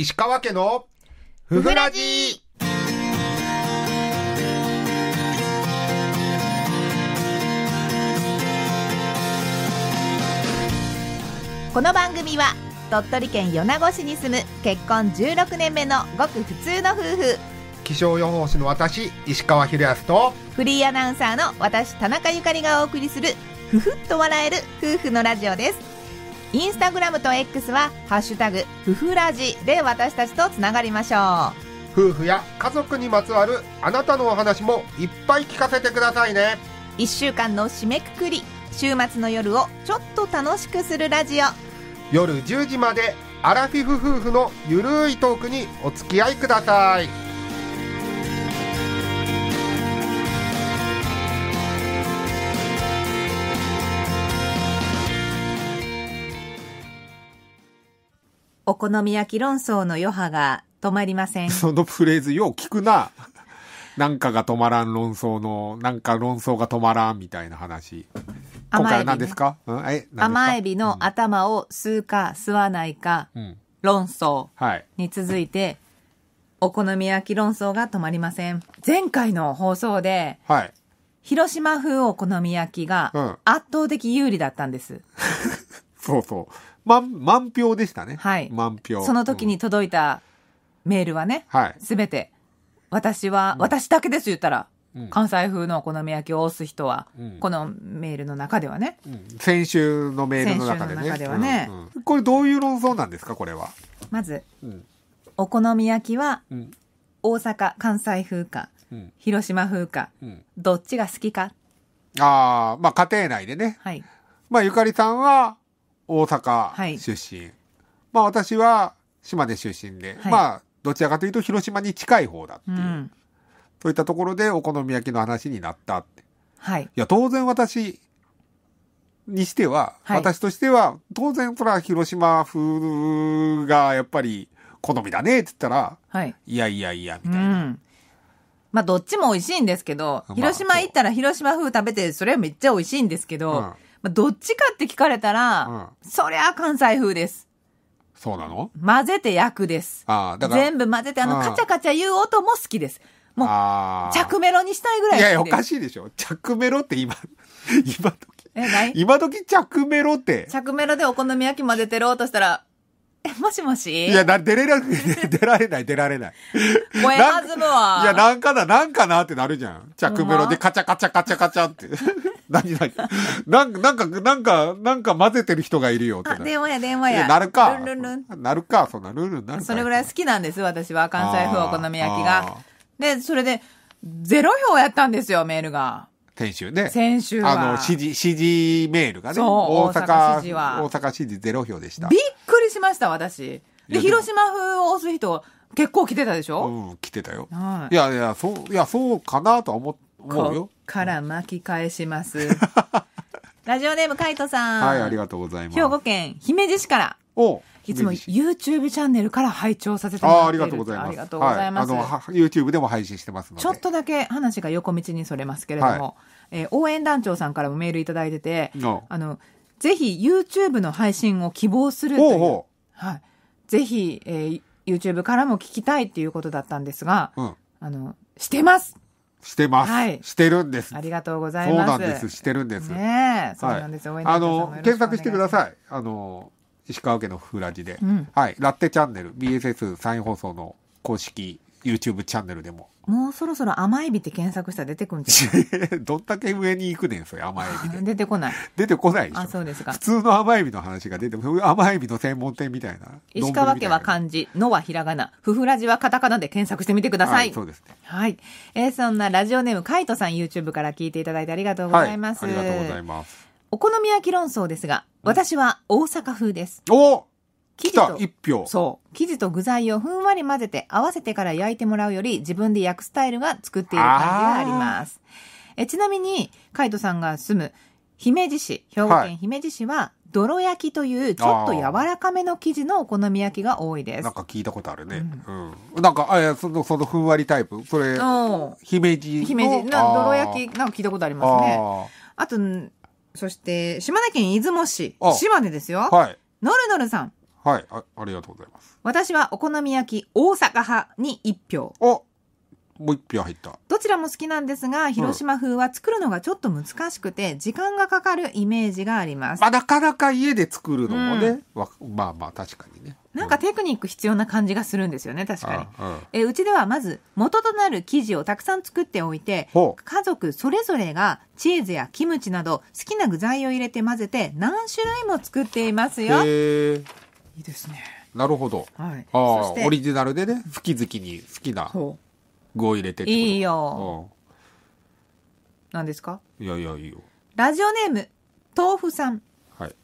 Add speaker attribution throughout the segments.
Speaker 1: 石川家のふふらじ
Speaker 2: この番組は鳥取県米子市に住む結婚16年目のごく普通の夫婦
Speaker 1: 気象予報士の私石川秀康と
Speaker 2: フリーアナウンサーの私田中ゆかりがお送りするふふっと笑える夫婦のラジオですインスタグラムと X は「ハッシュタグふふラジ」で私たちとつながりましょう夫婦や家族にまつわるあなたのお話もいっぱい聞かせてくださいね1週間の締めくくり週末の夜をちょっと楽しくするラジオ
Speaker 1: 夜10時までアラフィフ夫婦のゆるいトークにお付き合いください。
Speaker 2: お好み焼き論争の余波が止まりません。そ
Speaker 1: のフレーズよう聞くな。なんかが止まらん論争の、なんか論争が止まらんみたいな話。今回は何ですか、うん、え甘エ
Speaker 2: ビの頭を吸うか吸わないか、
Speaker 1: 論争
Speaker 2: に続いて、はい、お好み焼き論争が止まりません。前回の放送で、はい、広島風お好み焼きが圧倒的有利だったんで
Speaker 1: す。うん、そうそう。満満票でしたね。はい。満票。その時
Speaker 2: に届いたメールはね、はいすべて、私は、私だけです言ったら、ん関西風のお好み焼きを推す人は、んこのメールの中ではね、う
Speaker 1: ん先週のメールの中でね。中ではねうんうんこれどういう論争なんですか、これは。まず、うん。
Speaker 2: お好み焼きはうん。大阪、関西風か、うん。広島風か、うん。どっちが好きか。
Speaker 1: ああ、まあ家庭内でね。はい。まあゆかりさんは、大阪出身、はい、まあ私は島根出身で、はい、まあどちらかというと広島に近い方だっていう、うん、そういったところでお好み焼きの話になったって、はい、いや当然私にしては、はい、私としては当然それは広島風がやっぱり好みだねって言ったら、はい、いやいやいやみたい
Speaker 2: な。うんまあどっちも美味しいんですけど、広島行ったら広島風食べて、それはめっちゃ美味しいんですけど、まあまあ、どっちかって聞かれたら、うん、そりゃ関西風です。そうなの混ぜて焼くで
Speaker 1: す。ああ、だから。全部混ぜて、あの、カチャ
Speaker 2: カチャ言う音も好きです。
Speaker 1: もう、着
Speaker 2: メロにしたいぐらいいやいや、おかし
Speaker 1: いでしょ。着メロって今、今時。え、ない今時着メロって。
Speaker 2: 着メロでお好み焼き混ぜてろうとしたら、もしもしいや、出れな
Speaker 1: く、出られない、出られない。燃え弾
Speaker 2: むわ。いや、なん
Speaker 1: かだ、なんかなってなるじゃん。着メロでカチャカチャカチャカチャって。何何なんか、なんか、なんか、なんか混ぜてる人がいるよって。
Speaker 2: 電話や、電話や。なるか。ルンルン
Speaker 1: ルン。なるか、そんなルンルンなるか。それぐ
Speaker 2: らい好きなんです、私は、関西風お好み焼きが。で、それで、ゼロ票やったんですよ、メールが。
Speaker 1: 先週ね。先週あの、支持、支持メールがね。大阪、大阪支持ゼロ票でした。びっ
Speaker 2: くりしました、私。で、広島風を押す人、結構来てたでしょ
Speaker 1: うん、来てたよ。はい、いやいや、そう、いや、そうかなとは思うよ。
Speaker 2: から巻き返します。ラジオネーム、カイトさん。はい、あ
Speaker 1: りがとうございます。兵
Speaker 2: 庫県姫路市から。おいつも YouTube チャンネルから拝聴させてもらってありがとうございます。ありがとうございます。はい、あの
Speaker 1: YouTube でも配信してますち
Speaker 2: ょっとだけ話が横道にそれますけれども、はい、えー、応援団長さんからもメールいただいてて、あのぜひ YouTube の配信を希望するという。はい、ぜひ、えー、YouTube からも聞きたいっていうことだったんですが、
Speaker 1: うん、あのしてますしてます、はい、してるんです。あり
Speaker 2: がとうございます。そうなんです。
Speaker 1: してるんです。ねそうなんです。はい、あの、検索してください。あの、石川家のふらじで、うん、はい、ラッテチャンネル、BSS サイン放送の公式 YouTube チャンネルでも。
Speaker 2: もうそろそろ甘エビって検索した
Speaker 1: ら出てくるんじゃん。どんだけ上に行くねん、それ甘エビで。出てこない。出てこないでしょ。あ、そうですか。普通の甘エビの話が出て、甘エビの専門店みたいな。石川家は
Speaker 2: 漢字、のはひらがな、ふふらじはカタカナで検索してみてください。はい、そうですね。はい。えー、そんなラジオネーム、カイトさん YouTube から聞いていただいてありがとうございます。はい、ありがとうございます。お好み焼き論争ですが、私は大阪風です。お
Speaker 1: 生地と一票。そ
Speaker 2: う。生地と具材をふんわり混ぜて合わせてから焼いてもらうより自分で焼くスタイルが作っている感じがあります。えちなみに、カイトさんが住む姫路市、兵庫県姫路市は、はい泥焼きというちょっと柔らかめの生地のお好み焼きが多いですなん
Speaker 1: か聞いたことあるね、うん、うん、なんかあいやそのそのふんわりタイプそれ姫路の姫路な泥焼き
Speaker 2: なんか聞いたことありますねあとそして、島根県出雲市、島根ですよ。はい。のるのるさん。
Speaker 1: はいあ、ありがとうございます。
Speaker 2: 私はお好み焼き大阪派に一票。お
Speaker 1: もう一票入った。
Speaker 2: どちらも好きなんですが、広島風は作るのがちょっと難しくて、時間がかかるイメージがあり
Speaker 1: ます。まあ、なかなか家で作るのもね、うん、まあまあ確かにね。
Speaker 2: なんかテクニック必要な感じがするんですよね、確かに。うん、えうちではまず、元となる生地をたくさん作っておいて、家族それぞれがチーズやキムチなど好きな具材を入れて混ぜて何種類も作っていますよ。
Speaker 1: へいいですね。なるほど。はい、ああ、オリジナルでね、好き好きに好きな。そう語入れてていいよ。何ですかいやいや、いいよ。
Speaker 2: ラジオネーム、豆腐さん。はい。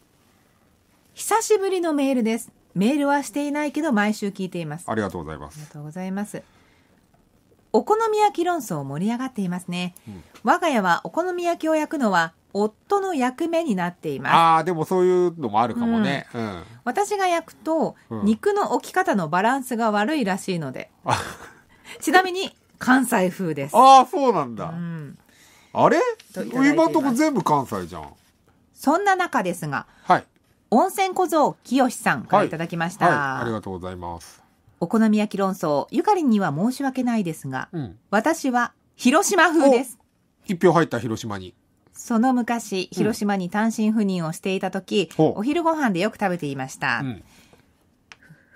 Speaker 2: 久しぶりのメールです。メールはしていないけど毎週聞いていま
Speaker 1: す。ありがとうございますありが
Speaker 2: とうございます。お好み焼き論争盛り上がっていますね。我が家はお好み焼きを焼くのは夫の役目になっています。あ
Speaker 1: あ、でもそういうのもあるかもね。うん。
Speaker 2: 私が焼くと肉の置き方のバランスが悪いらしいので。ちなみに関西風です。あ
Speaker 1: あ、そうなんだ。うん、あれ今んとこ全部関西じゃん。
Speaker 2: そんな中ですが、はい、温泉小僧清さんからいただきました、はいはい、あり
Speaker 1: がとうございます。
Speaker 2: お好み焼き論争、ゆかりには申し訳ないですが、うん、私は広島風
Speaker 1: です。一票入った広島に。
Speaker 2: その昔、広島に単身赴任をしていた時、うん、お昼ご飯でよく食べていました。うん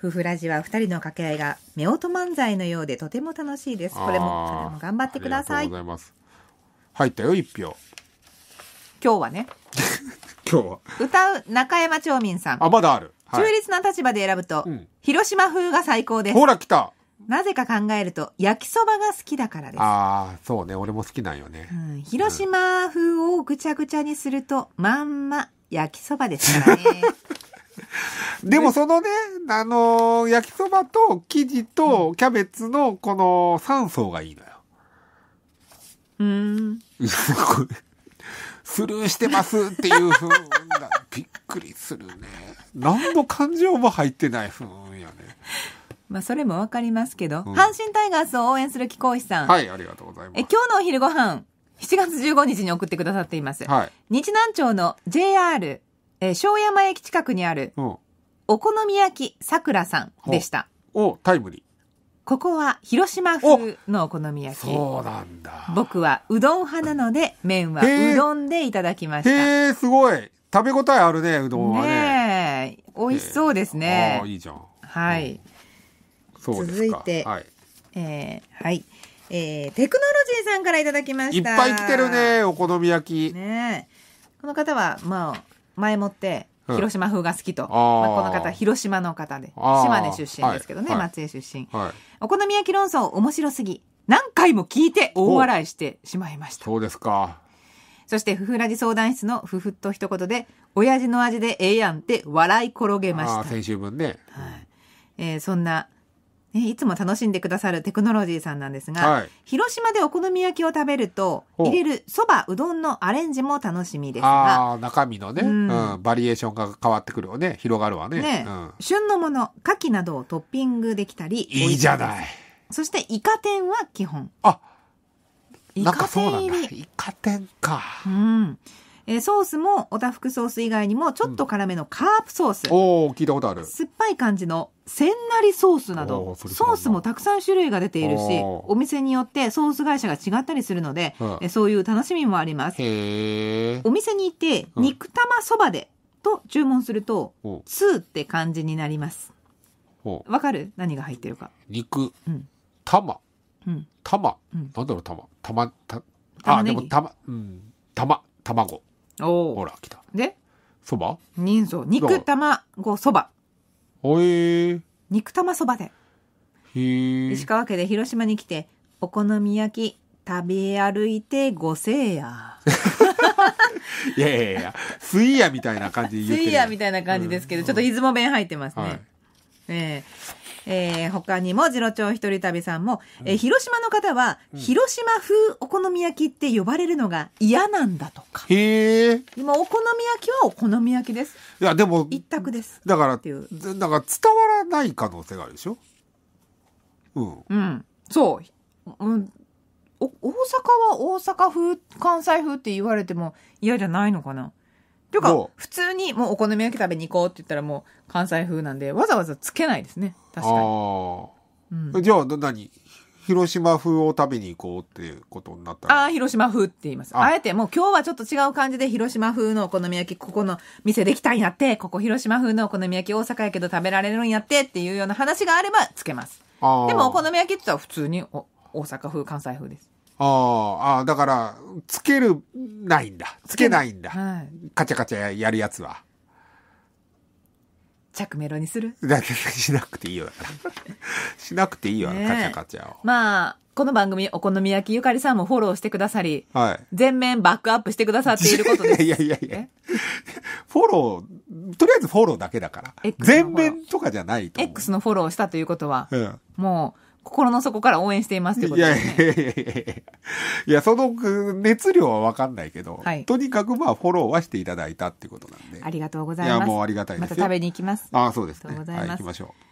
Speaker 2: 夫婦ラジは二人の掛け合いが夫婦漫才のようでとても楽しいです。これも、これも頑張ってください。ありがとうご
Speaker 1: ざいます。入ったよ、一票。今日はね、今日は。
Speaker 2: 歌う中山町民さん。あ、まだある。はい中立な立場で選ぶと、うん広島風が最高です。ほら、来た。なぜか考えると、焼きそばが好きだから
Speaker 1: です。ああ、そうね。俺も好きなんよね。う
Speaker 2: ん広島風をぐちゃぐちゃにするとまんま焼きそ
Speaker 1: ばですからね でもそのね、あのー、焼きそばと生地とキャベツのこの3層がいいのよ。うん。スルーしてますっていうふうな、びっくりするね。何の感情も入ってないふうやね。ま
Speaker 2: あそれもわかりますけど、うん、阪神タイガースを応援する貴公子さん。はい、ありがとうございます。え今日のお昼ご飯、7月15日に送ってくださっています。はい、日南町の JR えー、庄山駅近くにある、お好み焼きさくらさんでした。お、タイムリー。ここは広島風のお好み焼き。そうなんだ。僕はうどん派なので、麺はうどんでいただきました。
Speaker 1: へえ、すごい。食べ応えあるね、うどんはね。
Speaker 2: ね美味しそうですね。ああ、いいじゃん。はい。そうん、続いて、はい。えー、はい。えー、テクノロジーさんからいただきました。いっぱい来てるね、
Speaker 1: お好み焼き。
Speaker 2: ねこの方は、まあ、前もって広島風が好きと、まあ、この方広島の方で島根出身ですけどね、松江出身、お好み焼き論争面白すぎ何回も聞いて大笑いしてしまい
Speaker 1: ましたそうですか
Speaker 2: そしてふふラジ相談室のふふっと一言で親父の味でええやんって笑い転げました
Speaker 1: 先週分ね、はい
Speaker 2: えー、そんなね、いつも楽しんでくださるテクノロジーさんなんですが、はい広島でお好み焼きを食べると入れるそばうどんのアレンジも楽しみですが、あ
Speaker 1: あ、中身のね、ううんバリエーションが変わってくるよね。広がるわね。ねうん、
Speaker 2: 旬のもの牡蠣などをトッピングできたりいいじゃない。そしてイカ天は基本あ、イかカそう天なん入だ。りイカ天か。うん、えソースもおたふくソース以外にもちょっと辛めのカープソース、
Speaker 1: おお聞いたことある酸
Speaker 2: っぱい感じのせんなりソースなどソースもたくさん種類が出ているしお店によってソース会社が違ったりするので、うん、そういう楽しみもありますお店に行って肉玉そばでと注文すると「2」って感じになりますわかる何が入っ
Speaker 1: てるか肉、うん、玉、うん、玉、うん、なんだろう玉玉たあでも玉うん玉卵おほら、来た。でそば
Speaker 2: 人相。肉玉ごそば。おえー。肉玉そばで。
Speaker 1: へ石
Speaker 2: 川家で広島に来て、お好み焼き食べ歩いてごせいや。
Speaker 1: いやいやいや、スイヤみたいな感じで言ってる。スイヤみ
Speaker 2: たいな感じですけど、うん、ちょっと出雲弁入ってますね。はい、ええーえー、他にも、次郎町一人旅さんも、えー、広島の方は、広島風お好み焼きって呼ばれるのが
Speaker 1: 嫌なんだとか。へえ。今、お好み焼きはお好み焼きです。いや、でも、一択です。だから、っていう。だから伝わらない可能性があるでしょうん。
Speaker 2: うん。そう。うん、お大阪は大阪風関西風って言われても嫌じゃないのかなというか普通にもうお好み焼き食べに行こうって言ったらもう関西風なんで、わざわざつけないですね。
Speaker 1: 確かに。あうんあ。じゃあ、な何広島風を食べに行こうってことになったら。あ
Speaker 2: あ、広島風って言います。ああえてもう今日はちょっと違う感じで広島風のお好み焼き、ここの店できたんやって、ここ広島風のお好み焼き大阪やけど食べられるんやってっていうような話があればつけ
Speaker 1: ます。でもお好
Speaker 2: み焼きって言ったら普通にお大阪風、関西風です。
Speaker 1: ああ、だから、つける、ないんだ。つけないんだ。はい、カチャカチャやるやつは。
Speaker 2: 着メロにする
Speaker 1: だ しなくていいよ、しなくていいよ、カチャカチャを。
Speaker 2: まあ、この番組、お好み焼きゆかりさんもフォローしてくださり、はい、全面バックアップしてくださっていること
Speaker 1: です。いやいやいやフォロ
Speaker 2: ー、とりあえずフォローだけだから。全面とかじゃないと思う。X のフォローしたということは、うん、もう、心の底から応援していますってことで
Speaker 1: すね。いやいやいやいやいや、その熱量はわかんないけど、はい、とにかくまあフォローはしていただいたってことなんで。
Speaker 2: ありがとうございます。いや、もうありがたいですまた食べに行きます。
Speaker 1: ああ、そうですね。ありがとうございます。はい、行きましょう。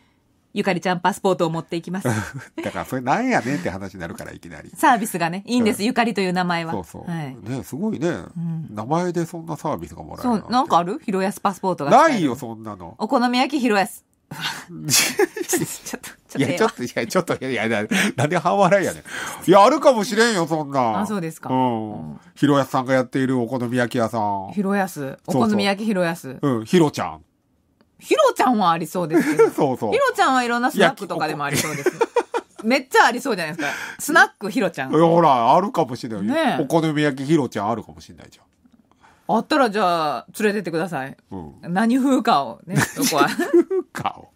Speaker 2: ゆかりちゃんパスポートを持っていきます。
Speaker 1: だからそれなんやねんって話になるからいきなり。
Speaker 2: サービスがね、いいんです、うん、ゆかりという名前は。そうそう。はい、
Speaker 1: ねすごいね、うん、名前でそんなサービスがもらえ
Speaker 2: るそう、なんかあるひろやすパスポートが。ない
Speaker 1: よ、そんなの。お
Speaker 2: 好み焼きひろやす。ちょっと、
Speaker 1: ちょっと、いや、ちょっと、いや、いや、なんで半笑いやねん。いや、あるかもしれんよ、そんな。あ、そうですか。うん。ひろやすさんがやっているお好み焼き屋さん。
Speaker 2: ひろやす。お好み焼きひろやす。
Speaker 1: うん、ひろちゃん。
Speaker 2: ひろちゃんはありそ
Speaker 1: うですけど。そうそう。ひろ
Speaker 2: ちゃんはいろんなスナックとか
Speaker 1: でもありそうです。
Speaker 2: めっちゃありそうじゃないですか。スナックひろちゃん。ほ
Speaker 1: ら、あるかもしれない。ねお好み焼きひろちゃんあるかもしれないじゃん。
Speaker 2: あったらじゃあ、連れてってください。うん、何風かをね、
Speaker 1: そ こは。かを。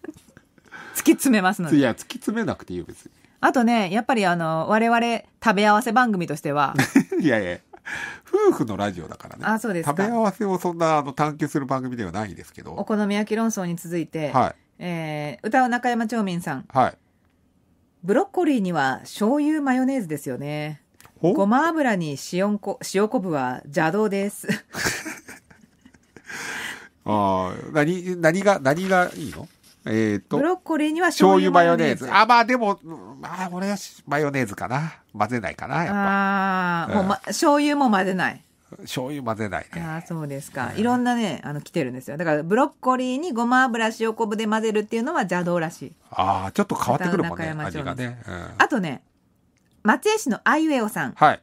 Speaker 2: 突き詰めますので。い
Speaker 1: や、突き詰めなくていいよ、別に。
Speaker 2: あとね、やっぱりあの、我々食べ合わせ番組としては。
Speaker 1: いやいや。夫婦のラジオだからね。
Speaker 2: あ、そうです食べ合
Speaker 1: わせをそんなあの探求する番組ではないですけど。お
Speaker 2: 好み焼き論争に続いて、はい、えー、歌う中山町民さん。はい。ブロッコリーには醤油マヨネーズですよね。ごま油に塩こ塩昆布は邪道です。
Speaker 1: ああ、何、何が、何がいいのえっ、ー、と。ブロッコリーには醤油マヨネーズ。あ、まあでも、まあ俺はマヨネーズかな。混ぜないかな、やっぱ。ああ、うん、もう、ま、
Speaker 2: 醤油も混ぜない。
Speaker 1: 醤油混ぜない
Speaker 2: ね。ああ、そうですか。いろんなね、あの、来てるんですよ。だから、ブロッコリーにごま油、塩昆布で混ぜるっていうのは邪道らしい。
Speaker 1: ああ、ちょっと変わってくるもんね、味がね、うん、
Speaker 2: あとね、松江市のあゆえおさん。はい。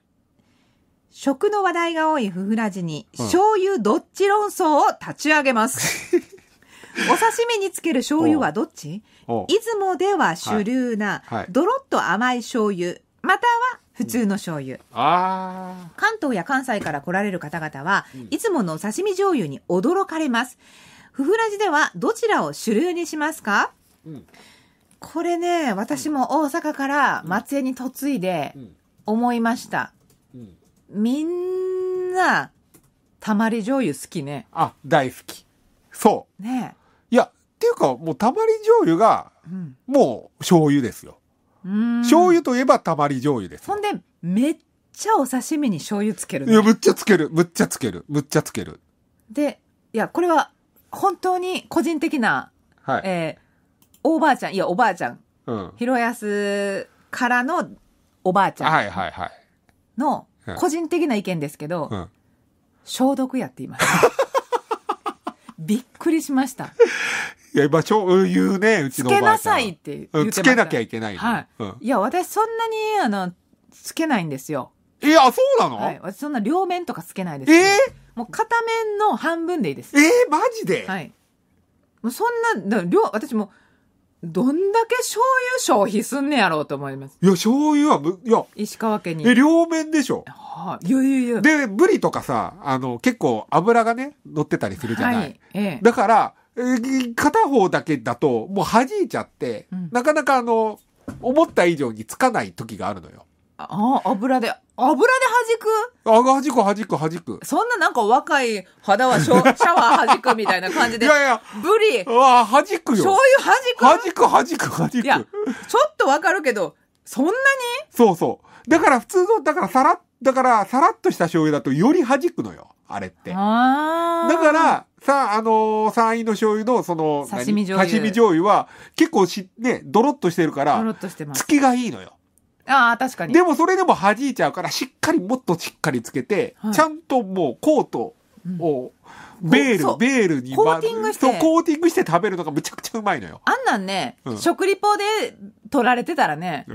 Speaker 2: 食の話題が多いふふらじに、うん醤油どっち論争を立ち上げます。お刺身につける醤油はどっちいう出雲では主流なドロッと甘い醤油、または普通の醤油。
Speaker 1: あ
Speaker 2: 関東や関西から来られる方々は、いつものお刺身醤油に驚かれます。ふふらじではどちらを主流にしますか、うんこれね、私も大阪から松江に嫁いで思いました。みんな、たまり醤油好きね。
Speaker 1: あ、大好き。そう。ねいや、っていうか、もうたまり醤油が、もう醤油ですよ。うん、醤油といえばたまり醤油です。
Speaker 2: ほんで、めっちゃお刺身に醤
Speaker 1: 油つける、ね、いや、むっちゃつける。むっちゃつける。むっちゃつける。
Speaker 2: で、いや、これは、本当に個人的な、はい、えーおばあちゃん、いや、おばあちゃん。うん。広安からのおばあちゃん。はいはいはい。の、個人的な意見ですけど、うん、消毒やって言いました。びっくりしました。
Speaker 1: いや、今、ち言うね、うちのおばあちゃん。つけなさ
Speaker 2: いって言ってつけな
Speaker 1: きゃいけない、はい、うん、い
Speaker 2: や、私そんなに、あの、つけないんですよ。いや、そうなのはい。私そんな両面とかつけないです、えー、もう片面の半分でいいです。えー、マジではい。もうそんな、両、私も、どんだけ醤油消費すんねやろうと思います。
Speaker 1: いや、醤油はむ、い
Speaker 2: や、石川県に。え、
Speaker 1: 両面でしょ。はい、いやいやいや。で、ブリとかさ、あの、結構油がね、乗ってたりするじゃない。はい、ええ、だから、片方だけだと、もう弾いちゃって、うん、なかなかあの、思った以上につかない時があるのよ。ああ、油で油で弾くあ、弾く、弾く、弾く。そんなな
Speaker 2: んか若い肌は シャワー弾くみたいな
Speaker 1: 感じで。いやいや。ブリ。うわ、弾くよ。醤油弾く弾く、弾く、弾く。いや、ちょっとわかるけど、そんなにそうそう。だから普通の、だからさら、だからさらっとした醤油だとより弾くのよ。あれって。だから、さあ、あのー、山陰の醤油の、その、刺身醤油。刺身醤油は、結構し、ね、ドロッとしてるから、ドロッとしてます。月がいいのよ。ああ、確かに。でもそれでも弾いちゃうから、しっかりもっとしっかりつけて、はいちゃんともうコートを、ベール、ベールにコーティングしてコーティングして食べるのがむちゃくちゃうまいのよ。
Speaker 2: あんなんね、うん食リポで取られてたらね、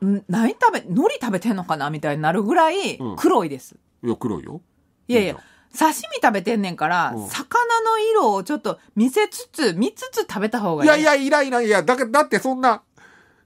Speaker 2: うん。何食べ、海苔食べてんのかなみたいになるぐらい黒いです。いや、黒いよ。いやいや、刺身食べてんねんから、うん魚の色
Speaker 1: をちょっと見せつつ、見つつ食べた方がいい。いやいや、いらいらいや、だけだってそんな、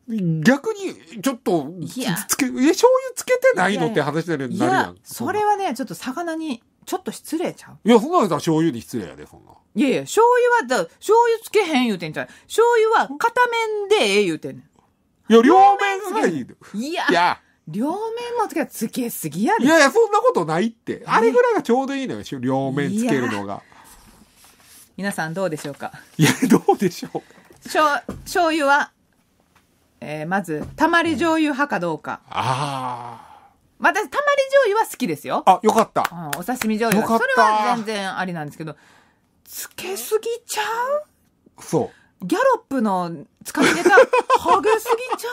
Speaker 1: 逆に、ちょっと、つけ、え、醤油つけてないのって話になるいや、
Speaker 2: それはね、ちょっと魚に、ちょっと失礼ちゃう
Speaker 1: いや、そんなのさ、醤油に失礼やで、そんな。い
Speaker 2: やいや、醤油はだ、醤油つけへん言うてんじゃん。醤油は片面でええ言うてんねん。
Speaker 1: いや、両面がいい。いや。いや両面もつけ、つけすぎやで。いやいや、そんなことないって。あれぐらいがちょうどいいのよ、両面つけるのが。
Speaker 2: 皆さんどうでしょうかいや、どうでしょうか。しょ、醤油はえー、まず、たまり醤油派かどうか。
Speaker 1: ああ。
Speaker 2: 私、たまり醤油は好きですよ。あ、よかった。うん、お刺身醤油た。それは全然ありなんですけど、つけすぎちゃうそう。ギャロップの使い方、ハゲすぎちゃ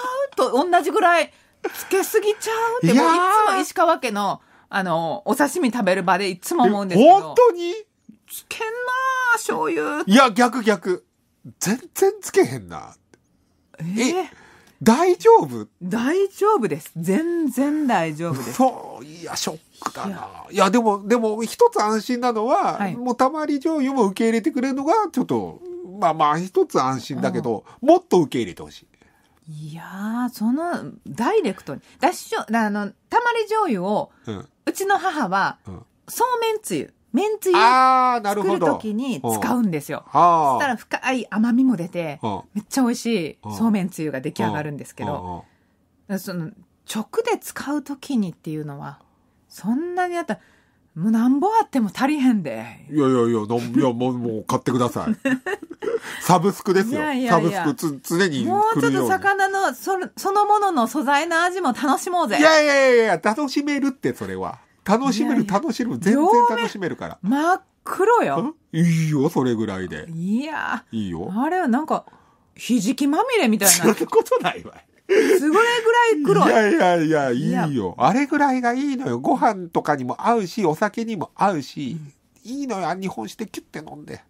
Speaker 2: うと同じぐらい、つけすぎちゃうって、もういつも石川家の、あの、お刺身食べる場でいつも思うんですけど。本当につけんな醤
Speaker 1: 油。いや、逆逆。全然つけへんな。ええ大丈夫大丈夫です。全然大丈夫です。そう、いや、ショックだな。いや、でも、でも、一つ安心なのは、はい、もうたまり醤油も受け入れてくれるのが、ちょっと、まあまあ、一つ安心だけど、うん、もっと受け入れてほしい。
Speaker 2: いやその、ダイレクトに。だしあの、たまり醤油を、うん、うちの母は、うん、そうめんつゆ。めんつゆ作る時に使うんですよ。
Speaker 1: そしたら
Speaker 2: 深い甘みも出て、めっちゃ美味しいそうめんつゆが出来上がるんですけど、その直で使う時にっていうのは、そんなにあったもうなんぼあっても足りへんで。
Speaker 1: いやいやいや、んいやもうもう買ってください。サブスクですよ。いやいやいやサブスクつ常にもうちょっと
Speaker 2: 魚のそそのものの素材の味も楽しもうぜ。いやい
Speaker 1: やいや楽しめるってそれは。楽しめる、楽しむ。全然楽しめるから。真っ黒よ。いいよ、それぐらいで。いやいいよ。あれはなんか、ひじきまみれみたいな。そんなことないわ。それぐらい黒い。いやいやいや、いいよ。あれぐらいがいいのよ。ご飯とかにも合うし、お酒にも合うし、いいのよ。日本酒でキュッて飲んで。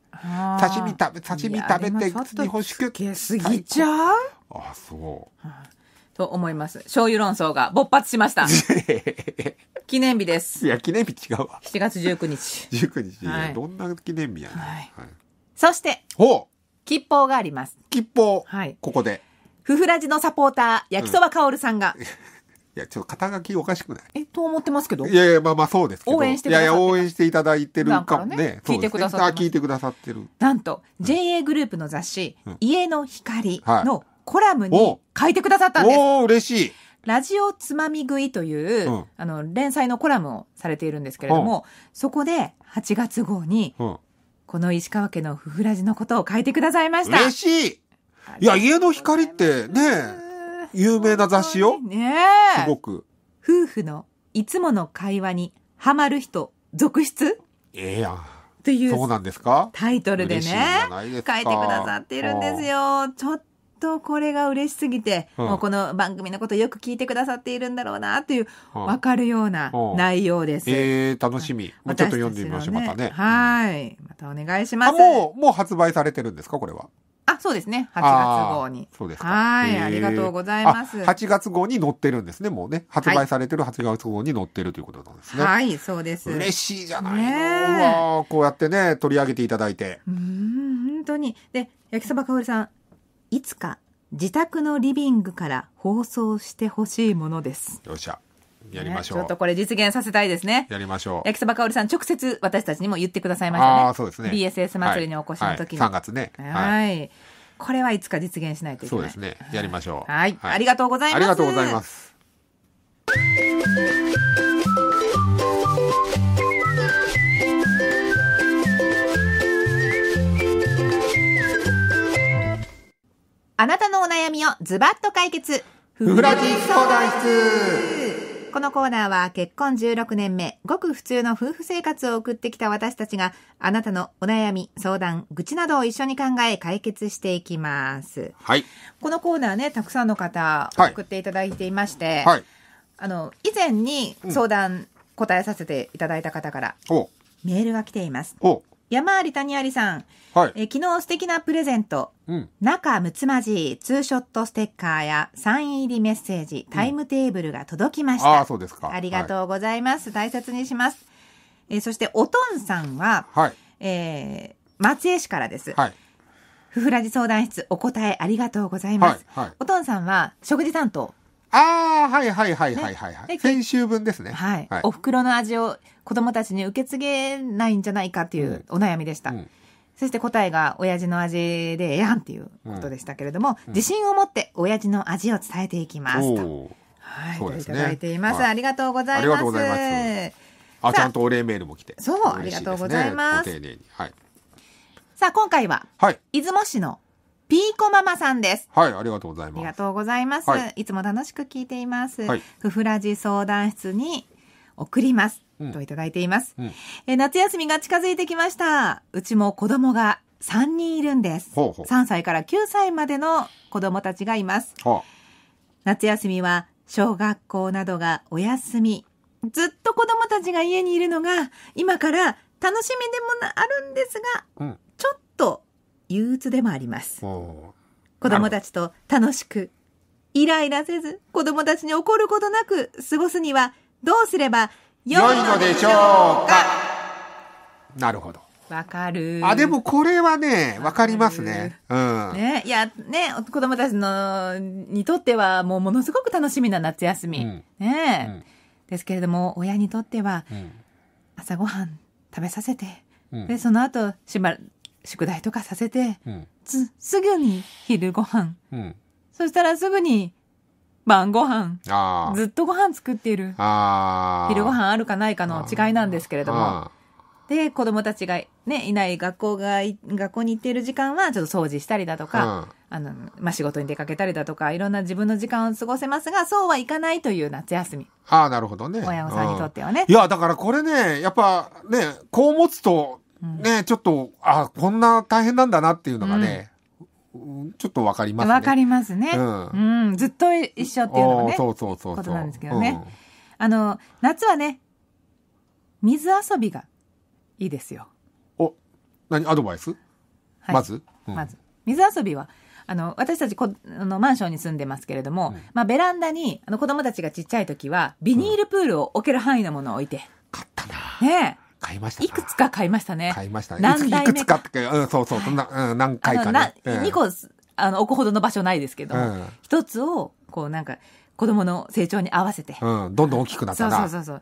Speaker 1: 刺身食べ、刺身食べて、日本酒キュッて。すぎちゃうあ、そ
Speaker 2: う。と思います。醤油論争が勃発しました。記念日です。いや、記念日違うわ。7月19日。19日、はい、
Speaker 1: どんな記念日やね、はい、はい、そして、ほう
Speaker 2: 吉報があります。吉報。はい。ここで。ふふらじのサポーター、焼きそばかおるさんが。うん
Speaker 1: いや、ちょっと肩書きおかしくないえ、
Speaker 2: と思ってますけど。いや
Speaker 1: いや、まあまあそうですけど。応援していやいや、応援していただいてるかもね。ね聞いてくださってる。聞いてくださってる。
Speaker 2: なんと、うん、JA グループの雑誌、うん、家の光のコラムに書いてくださったんです。おお嬉しい。ラジオつまみ食いという、うんあの、連載のコラムをされているんですけれども、そこで8月号に、うんこの石川家のふふラジのことを書いてくださいました。嬉しいいや、家の光ってね、
Speaker 1: 有名な雑誌よ。
Speaker 2: ねえすごく。夫婦のいつもの会話にハマる人続出
Speaker 1: ええやん。といそうなんですかタイトルでね書いてくださっているんです
Speaker 2: よ。ちょっとこれが嬉しすぎて、うん、もうこの番組のことよく聞いてくださっているんだろうなという、うん、かるような内
Speaker 1: 容です。うん、えー、楽しみ。もうちょっと読んでみましょう、ね、またね。
Speaker 2: はい。またお願いします。も
Speaker 1: う、もう発売されてるんですか、これは。
Speaker 2: あ、そうですね。8月号
Speaker 1: に。そうですか。はい、ありがとうございます。8月号に載ってるんですね、もうね。発売されてる8月号に載ってるということなんですね。はい、
Speaker 2: そうです。嬉しいじゃないの。
Speaker 1: ね、こうやってね、取り上げていただいて。うん、
Speaker 2: 本当に。で、焼きそばかおりさん、いつか自宅のリビングから放送してほしいものです
Speaker 1: よっしゃやりましょう、ね、ちょっとこ
Speaker 2: れ実現させたいですねやりましょう焼きそばかおりさん直接私たちにも言ってくださいましたねあそうですね BSS 祭りにお越しの時に、はいはい、
Speaker 1: 3月ねは
Speaker 2: いこれはいつか実現しないといけないそ
Speaker 1: うですねやりましょう、はい、はい、ありがとうございますありがとうございます
Speaker 2: あなたのお悩みをズバッと解決ふふらじ相談室このコーナーは結婚16年目、ごく普通の夫婦生活を送ってきた私たちがあなたのお悩み、相談、愚痴などを一緒に考え解決していきます。はい。このコーナーね、たくさんの方送っていただいていまして、はい、あの、以前に相談答えさせていただいた方から、メールが来ています。お山あり谷ありさん、はい、え昨日素敵なプレゼント、うん、仲睦まじいツーショットステッカーやサイン入りメッセージ、タイムテーブルが届きました。うん、あそうですか。ありがとうございます。はい、大切にします。えそして、おとんさんは、はい、えー、松江市からです。はい。ふふらじ相談室、お答えありがとうございます。はい、はい、おとんさんは、食事担当。ああ、はいはいはいはいはい、はいね。先週分ですね。はい。はい、お袋の味を子供たちに受け継げないんじゃないかっていうお悩みでした。うん、そして答えが親父の味でええやんっていうことでしたけれども、うん、自信を持って親父の味を伝えていきます
Speaker 1: と。はい、ね、いただいています、はい、あり
Speaker 2: がとうございます。
Speaker 1: あちゃんとお礼メールも来て。そう、ね、ありがとうございます。はい、
Speaker 2: さあ、今回は、はい、出雲市のピーコママさんです。
Speaker 1: はい、ありがとうございます。あ
Speaker 2: りがとうございます。はい、いつも楽しく聞いています。ふふらじ相談室に送ります。うん、といただいています、うん、え。夏休みが近づいてきました。うちも子供が3人いるんです。ほうほう3歳から9歳までの子供たちがいます。はあ、夏休みは小学校などがお休み。ずっと子供たちが家にいるのが今から楽しみでもあるんですが、うん憂鬱でもあります子供たちと楽しくイライラせず子供たちに怒ることなく過ごすにはどうすれば良いのでしょうかなるほどわかる。あ、でも
Speaker 1: これはね、わかりますね。うん。
Speaker 2: ね、いや、ね、子供たちの、にとっては、もうものすごく楽しみな夏休み。うん、ね、うん、ですけれども、親にとっては、朝ごはん食べさせて、うん、で、その後、しば宿題とかさせて、うんす、ぐに昼ご飯、うん、そしたらすぐに晩ご飯ずっとご飯作っている昼ご飯あるかないかの違いなんですけれどもで子供たちが、ね、いない学校が学校に行っている時間はちょっと掃除したりだとか、あのまあ、仕事に出かけたりだとかいろんな自分の時間を過ごせますがそうはいかないという夏休み
Speaker 1: ああなるほどね親御さんにとってはね、いやだからこれねやっぱねこう持つとね、ちょっと、あ、こんな大変なんだなっていうのがね、ちょっとわかりますね。わかり
Speaker 2: ますね、うん。うん。ずっと一緒っていうのがね。そうそうそうことなんですけどね、うん。あの、夏はね、水遊びがいいですよ。
Speaker 1: お、何アドバイス、はい、まず、うん、まず。
Speaker 2: 水遊びは、あの、私たちこのマンションに住んでますけれども、まあベランダに、あの子供たちがちっちゃい時は、ビニールプールを置ける範囲のものを置いて。買ったな。ねえ。買いましたいくつか買いましたね。買いましたね。何いくつか
Speaker 1: って、うん、そうそう、そんな、うん、何回かね。2個、
Speaker 2: あの、置くほどの場所ないですけど、一、つを、こうなんか、子供の成長に合わせて。
Speaker 1: うん、どんどん大きくなったな。そうそう
Speaker 2: そう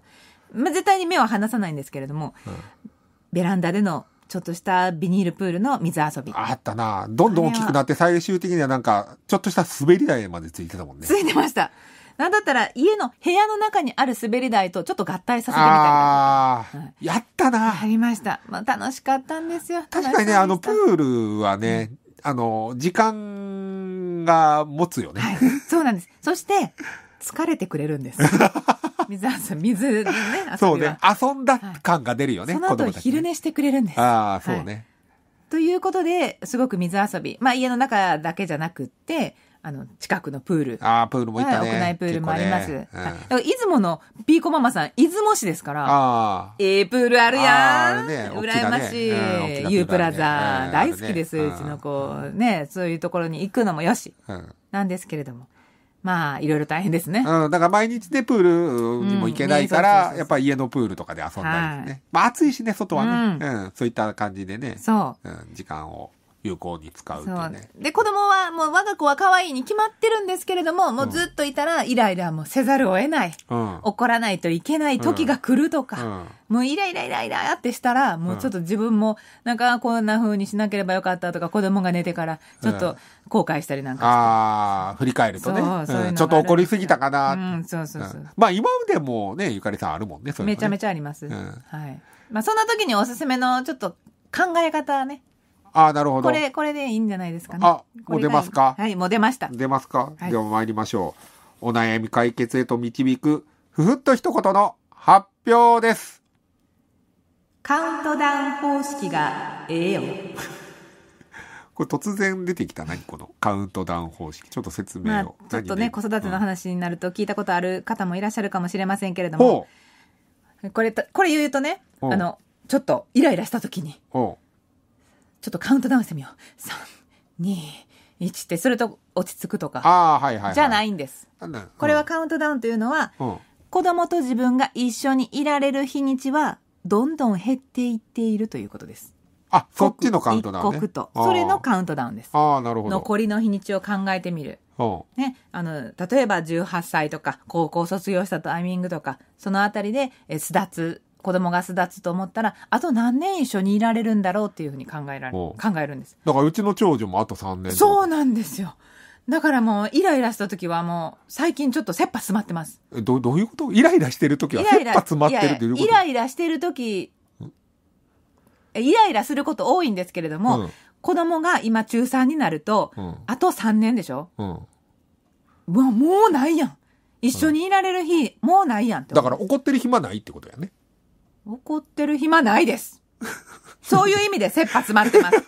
Speaker 2: そう。まあ、絶対に目は離さないんですけれども、ベランダでのちょっとしたビニールプールの
Speaker 1: 水遊び。あったな。どんどん大きくなって、最終的にはなんか、ちょっとした滑り台までついてたもんね。つい
Speaker 2: てました。なんだったら家の部屋の中にある滑り台とちょっと合体させてみたり
Speaker 1: ああ、やっ
Speaker 2: たな。ありました。まあ楽しかったんですよ。確かにね、あの、プ
Speaker 1: ールはね、うん、あの、時間が持つよね。はい、
Speaker 2: そうなんです。そして、疲れてくれるんです。水遊び、水ね、
Speaker 1: そうね。遊んだ感が出るよね、はい、その後、昼
Speaker 2: 寝してくれるんです。
Speaker 1: ああ、そうね、はい、
Speaker 2: ということで、すごく水遊び。まあ、家の中だけじゃなくって、あの、近くの
Speaker 1: プール。ああ、プールも行ったね、はい、屋内プールもあります。ねうん、い、だか
Speaker 2: ら、出雲の、ピーコママさん、出雲市ですから、
Speaker 1: ああ。
Speaker 2: ええー、プールあるやん。ね、羨ましい。ね、ユープラザ、ー、大好きです、うちの子。ね、そういうところに行くのもよし。なんですけれども。まあ、いろいろ大変ですね。うん、だから毎日でプールにも行けないから、
Speaker 1: やっぱ家のプールとかで遊んだりね。まあ、暑いしね、外はね。うん、そういった感じでね。そう。うん、時間を。有効に使うってうね。
Speaker 2: で、子供は、もう我が子は可愛いに決まってるんですけれども、もうずっといたらイライラもせざるを得ない。うん、怒らないといけない時が来るとか、うんもうイライライライラってしたら、もうちょっと自分も、なんかこんな風にしなければよかったとか、子供が寝てから、ちょっと後悔したりなんか
Speaker 1: して。ああ、振り返るとねそうそうう。ちょっと怒りすぎたかな。うん、そうそうそう。まあ今までもね、ゆかりさんあるもんね、それ、ね、めちゃめちゃあります。はい。
Speaker 2: まあそんな時におすすめの、ちょっと考え方ね。
Speaker 1: あなるほど。これ、
Speaker 2: これでいいんじゃないですかね。あ、もう出ます
Speaker 1: かはい、もう出ました。出ますか、はい、では参りましょう。お悩み解決へと導く、ふふっと一言の発表です。
Speaker 2: カウントダウン方式がええよ。
Speaker 1: これ突然出てきた何このカウントダウン方式ちょっと説明を、まあ、ちょっとね、ね、子育ての
Speaker 2: 話になると聞いたことある方もいらっしゃるかもしれませんけれども、これこれ言うとねあのちょっとイライラした時にちょっとカウントダウンしてみよう。3、2、1って、それと落ち着くとか。
Speaker 1: ああ、はい、はいはい、じゃないんです。ん、これ
Speaker 2: はカウントダウンというのは、うん、子供と自分が一緒にいられる日にちは、どんどん減っていっているということです。
Speaker 1: あ、そっちのカウントダウン、ね、一と。それのカウン
Speaker 2: トダウンです。ああ、なるほど。残りの日にちを考えてみる。ね、あの、例えば18歳とか、高校卒業したタイミングとか、そのあたりで、え、巣立つ子供が巣立つと思ったら、あと何年一緒にいられるんだろうっていうふうに考えられる、考えるん
Speaker 1: です。だからうちの長女もあと3年。そ
Speaker 2: うなんですよ。だからもう、イライラした時はもう、最近ちょっと切羽詰まってます。
Speaker 1: え、ど、どういうことイライラしてる時は切羽詰まってるっていうことイラ
Speaker 2: イラしてる時、イライラすること多いんですけれども、うん、子供が今中3になると、うん、あと3年でしょうん。もう、もうないやん。一緒にいられる日、うん、もうないやん
Speaker 1: だから怒ってる暇ないってことやね。
Speaker 2: 怒ってる暇ないです。そういう意味で切羽詰まってます。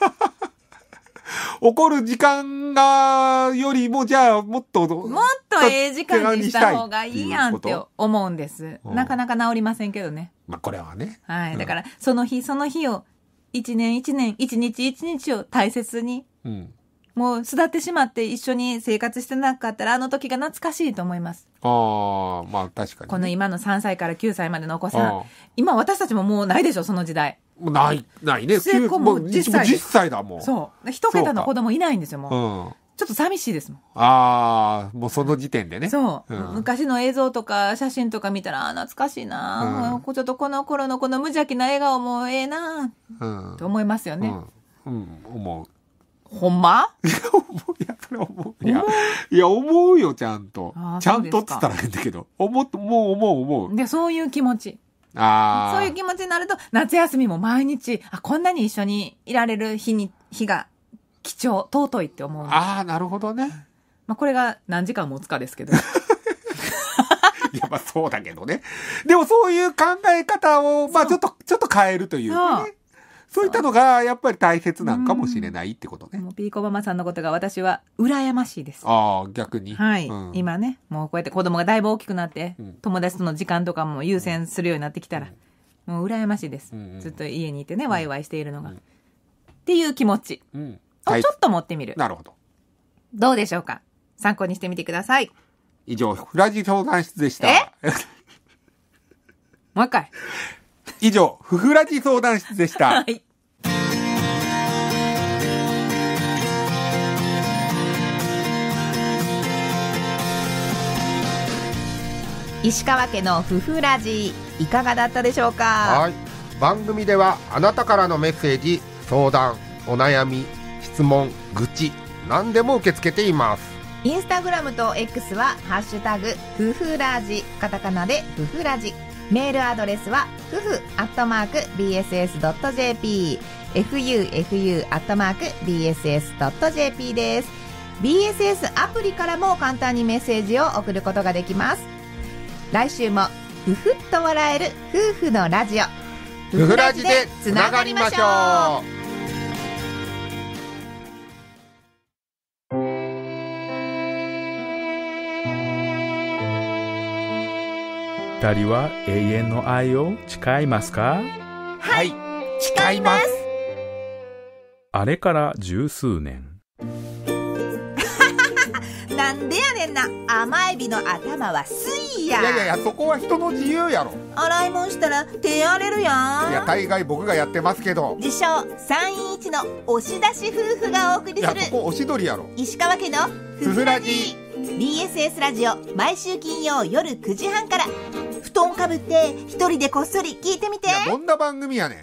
Speaker 1: 怒る時間が、よりも、じゃあ、もっと、もっとええ時間にした方がいいやんって思うんです。なか
Speaker 2: なか治りませんけどね。
Speaker 1: まあ、これはね。
Speaker 2: はい。だから、その日、その日を、一年一年、一日一日を大切に、うん、もう巣立ってしまって一緒に生活してなかったらあの時が懐かしいと思います。
Speaker 1: ああ、まあ確かに、ね、この
Speaker 2: 今の3歳から9歳までのお子さん、今私たちももうないでしょ、その時代。
Speaker 1: もうない、ないね。末っ子も1歳。1歳だもん。そ
Speaker 2: う。一桁の子供いないんですよ、もう。うんちょっと寂しいですもん。
Speaker 1: ああ、もうその時点でね。そう、うん、
Speaker 2: 昔の映像とか写真とか見たら、懐かしいな、うん、ちょっとこの頃のこの無邪気な笑顔もええな、
Speaker 1: うん、と思いますよね。うん、うん、思う。
Speaker 2: ほんまいや、思
Speaker 1: う、や、それ思う。いや、いや、思うよ、ちゃんと。ちゃんとっ言ったら変だけど。思っ、もう思う思う。
Speaker 2: で、そういう気持ち。
Speaker 1: ああ。そういう
Speaker 2: 気持ちになると、夏休みも毎日、あ、こんなに一緒にいられる日に、日が貴重、尊いって思う。ああ、なるほどね。まあ、これが何時間持つか
Speaker 1: ですけど。いや、まあそうだけどね。でもそういう考え方を、まあちょっと、ちょっと変えるというかね。そういったのがやっぱり大切なんかもしれないってことね。
Speaker 2: もうピーコママさんのことが私は羨ましいです。
Speaker 1: ああ、逆に。はい、うん、今
Speaker 2: ね、もうこうやって子供がだいぶ大きくなって、うん、友達との時間とかも優先するようになってきたら、うん、もう羨ましいです、うんうん、ずっと家にいてね、ワイワイしているのが。っていう気持ちをちょっと持ってみる。なるほど。どうでしょうか参考にしてみてください。
Speaker 1: 以上、フラジ相談室でした。もう一回。以上、ふふらじ相談室でした。はい石川家のふふラジいかがだったでしょうか番組ではあなたからのメッセージ相談お悩み質問愚痴何でも受け付けています
Speaker 2: インスタグラムと X は「ハッシュタグふふラジ」カタカナで「ふふラジ」メールアドレスは、ふふアットマーク bss.jp、fufu アットマーク bss.jp です。BSS アプリからも簡単にメッセージを送ることができます。来週も、ふふっと笑える夫婦のラジオ。
Speaker 1: ふふラジでつながりましょう人は永遠の愛を誓いますかはい誓いますあれから十数年
Speaker 2: なんでやねんな甘エビの頭はやいやいやいやそ
Speaker 1: こは人の自由やろ
Speaker 2: 洗い物したら手荒れるやんい
Speaker 1: や大概僕がやってますけど自
Speaker 2: 称三院一の押し出し夫婦がお送りするいや
Speaker 1: こ押しやろ
Speaker 2: 石川家のふふらじ BSS
Speaker 1: ラジオ毎週金曜夜9時半から布団かぶって一人でこっそり聞いてみてどんな番組やねん